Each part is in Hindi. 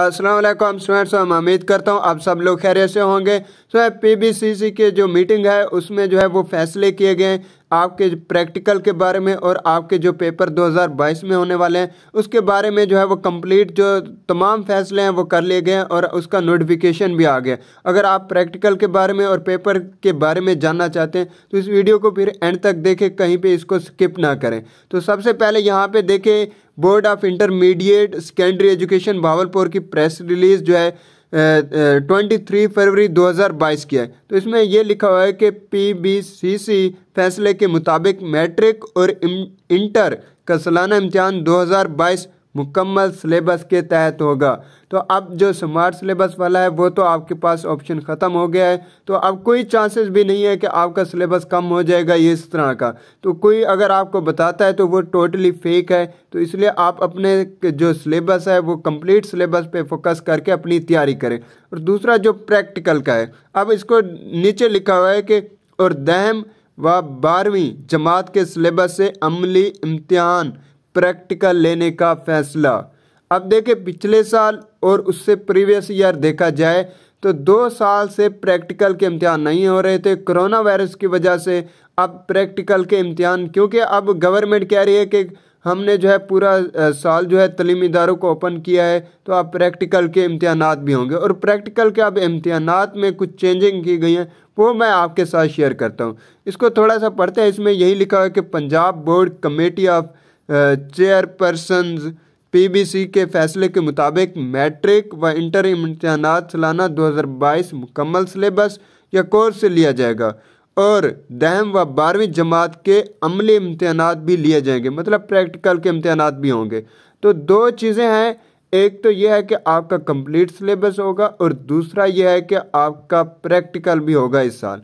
असलम स्टूडेंट्स मैं उम्मीद करता हूँ आप सब लोग खैरियत से होंगे सो पीबीसीसी के जो मीटिंग है उसमें जो है वो फैसले किए गए आपके प्रैक्टिकल के बारे में और आपके जो पेपर 2022 में होने वाले हैं उसके बारे में जो है वो कंप्लीट जो तमाम फैसले हैं वो कर लिए गए हैं और उसका नोटिफिकेशन भी आ गया अगर आप प्रैक्टिकल के बारे में और पेपर के बारे में जानना चाहते हैं तो इस वीडियो को फिर एंड तक देखें कहीं पर इसको स्किप ना करें तो सबसे पहले यहाँ पर देखें board of intermediate secondary education Bahawalpur की प्रेस रिलीज़ जो है ट्वेंटी थ्री फरवरी 2022 किया है तो इसमें यह लिखा हुआ है कि पीबीसीसी फैसले के मुताबिक मैट्रिक और इंटर का सालाना इम्तहान 2022 मुकम्मल सिलेबस के तहत होगा तो अब जो स्मार्ट सिलेबस वाला है वो तो आपके पास ऑप्शन ख़त्म हो गया है तो अब कोई चांसेस भी नहीं है कि आपका सिलेबस कम हो जाएगा ये इस तरह का तो कोई अगर आपको बताता है तो वो टोटली फेक है तो इसलिए आप अपने जो सिलेबस है वो कंप्लीट सिलेबस पे फोकस करके अपनी तैयारी करें और दूसरा जो प्रैक्टिकल का है अब इसको नीचे लिखा हुआ है कि और दहम व बारहवीं जमात के सिलेबस से अमली इम्तहान प्रैक्टिकल लेने का फैसला अब देखे पिछले साल और उससे प्रीवियस ईयर देखा जाए तो दो साल से प्रैक्टिकल के इम्तहान नहीं हो रहे थे कोरोना वायरस की वजह से अब प्रैक्टिकल के इम्तहान क्योंकि अब गवर्नमेंट कह रही है कि हमने जो है पूरा साल जो है तलीमी इदारों को ओपन किया है तो अब प्रैक्टिकल के इम्तहान भी होंगे और प्रैक्टिकल के अब इम्तहान में कुछ चेंजिंग की गई हैं वो मैं आपके साथ शेयर करता हूँ इसको थोड़ा सा पढ़ते हैं इसमें यही लिखा है कि Punjab board committee of chairperson PBC के फैसले के मुताबिक मैट्रिक व इंटर इम्तहान सालाना 2022 मुकम्मल सिलेबस या कोर्स से लिया जाएगा और दहम व बारहवीं जमात के अमली इम्तहान भी लिए जाएंगे मतलब प्रैक्टिकल के इम्तहान भी होंगे तो दो चीज़ें हैं एक तो यह है कि आपका कंप्लीट सिलेबस होगा और दूसरा यह है कि आपका प्रैक्टिकल भी होगा इस साल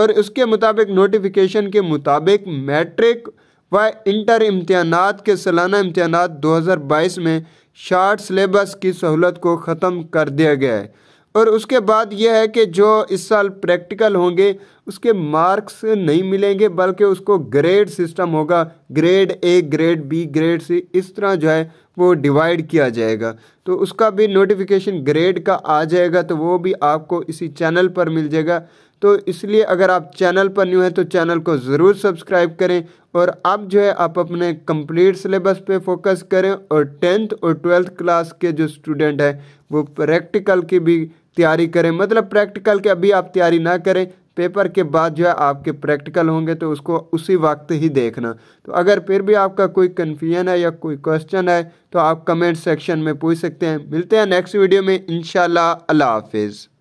और उसके मुताबिक नोटिफिकेशन के मुताबिक मैट्रिक वह इंटर इम्तहानात के सालाना इम्तहान 2022 में शार्ट सलेबस की सहूलत को ख़त्म कर दिया गया है और उसके बाद यह है कि जो इस साल प्रैक्टिकल होंगे उसके मार्क्स नहीं मिलेंगे बल्कि उसको ग्रेड सिस्टम होगा grade A grade B grade C इस तरह जो है वो डिवाइड किया जाएगा तो उसका भी नोटिफिकेशन ग्रेड का आ जाएगा तो वो भी आपको इसी चैनल पर मिल जाएगा तो इसलिए अगर आप चैनल पर न्यू हैं तो चैनल को ज़रूर सब्सक्राइब करें और अब जो है आप अपने कंप्लीट सिलेबस पे फोकस करें और टेंथ और ट्वेल्थ क्लास के जो स्टूडेंट हैं वो प्रैक्टिकल की भी तैयारी करें मतलब प्रैक्टिकल की अभी आप तैयारी ना करें पेपर के बाद जो है आपके प्रैक्टिकल होंगे तो उसको उसी वक्त ही देखना तो अगर फिर भी आपका कोई कन्फ्यूजन है या कोई क्वेश्चन है तो आप कमेंट सेक्शन में पूछ सकते हैं मिलते हैं नेक्स्ट वीडियो में इन अल्लाह हाफिज़